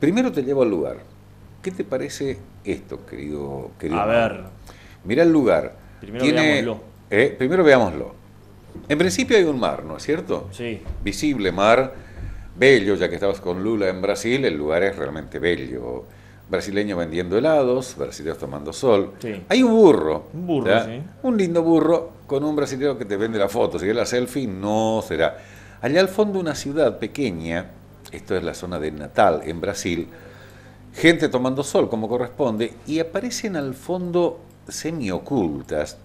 Primero te llevo al lugar. ¿Qué te parece esto, querido? a ver. Mira el lugar. Primero veámoslo. Eh, primero veámoslo. En principio hay un mar, ¿no es cierto? Sí. Visible mar, bello, ya que estabas con Lula en Brasil, el lugar es realmente bello. Brasileño vendiendo helados, brasileños tomando sol. Sí. Hay un burro. Un burro, sí. Un lindo burro con un brasileño que te vende la foto. Si es la selfie, no será. Allá al fondo una ciudad pequeña, esto es la zona de Natal, en Brasil, gente tomando sol como corresponde, y aparecen al fondo semiocultas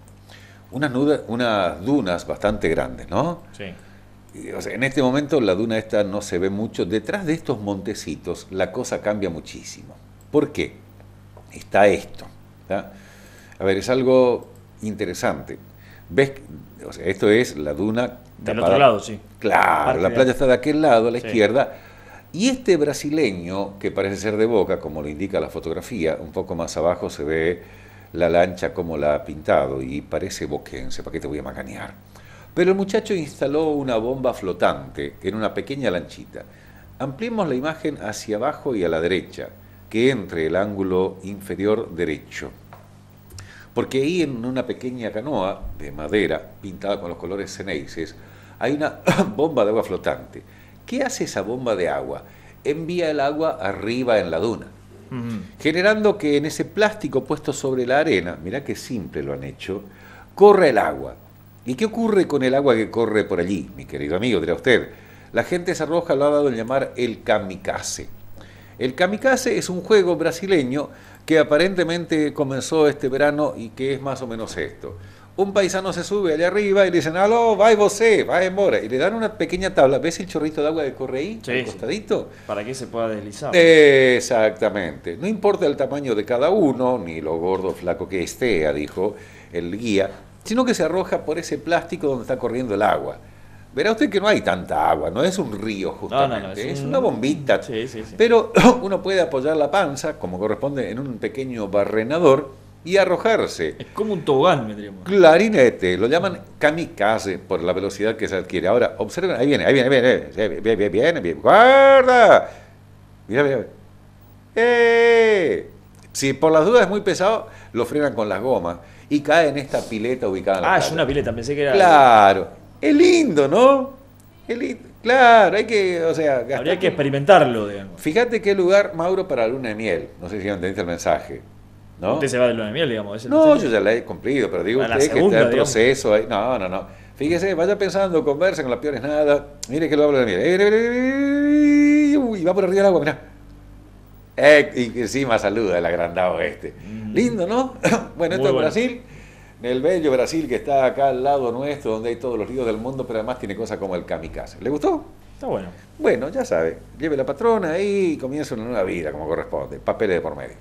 unas, unas dunas bastante grandes, ¿no? Sí. en este momento la duna esta no se ve mucho. Detrás de estos montecitos la cosa cambia muchísimo. ¿Por qué? Está esto. A ver, es algo interesante. ¿Ves? esto es la duna. Del otro lado, sí. Claro, la, playa está de aquel lado, a la izquierda y este brasileño, que parece ser de boca, como lo indica la fotografía, un poco más abajo se ve la lancha como la ha pintado y parece boquense, ¿para qué te voy a macanear? Pero el muchacho instaló una bomba flotante en una pequeña lanchita. Ampliemos la imagen hacia abajo y a la derecha, que entre el ángulo inferior derecho. Porque ahí en una pequeña canoa de madera pintada con los colores ceneices hay una bomba de agua flotante ¿Qué hace esa bomba de agua? Envía el agua arriba en la duna, generando que en ese plástico puesto sobre la arena, mira qué simple lo han hecho, corre el agua. ¿Y qué ocurre con el agua que corre por allí, mi querido amigo? Dirá usted. La gente se arroja, lo ha dado en llamar el kamikaze. El kamikaze es un juego brasileño que aparentemente comenzó este verano y que es más o menos esto un paisano se sube allá arriba y le dicen, aló, va vosé, va mora. Y le dan una pequeña tabla. ¿Ves el chorrito de agua que correí? Sí, al costadito. Para que se pueda deslizar. Exactamente. No importa el tamaño de cada uno, ni lo gordo flaco que esté, dijo el guía, sino que se arroja por ese plástico donde está corriendo el agua. Verá usted que no hay tanta agua, no es un río justamente, es, una bombita. Pero uno puede apoyar la panza, como corresponde, en un pequeño barrenador y arrojarse. Es como un tobogán, me diríamos. Clarinete, lo llaman kamikaze por la velocidad que se adquiere. Ahora, observen, ahí viene, ahí viene, ahí viene, viene, viene, viene, viene. guarda. Mira, mira, ¡Eh! Si por las dudas es muy pesado, lo frenan con las gomas y cae en esta pileta ubicada en Ah, es una pileta, pensé que era. Claro, es lindo, ¿no? Es lindo. Claro, hay que, o sea, Habría que experimentarlo, digamos. Fíjate qué lugar, Mauro, para la luna de miel. No sé si entendiste el mensaje. Usted se va de luna de miel, digamos. No, yo ya la he cumplido, pero digo usted que está el proceso ahí. No, no, no. Fíjese, vaya pensando, conversa con las peores nada. Mire que lo hablo de miel. Y va por arriba del agua, mira eh, y encima saluda el agrandado este. Mm. Lindo, ¿no? bueno, esto es Brasil. El bello Brasil que está acá al lado nuestro, donde hay todos los ríos del mundo, pero además tiene cosas como el kamikaze. ¿Le gustó? Está bueno. Bueno, ya sabe, lleve la patrona ahí y comienza una nueva vida como corresponde, papeles de por medio.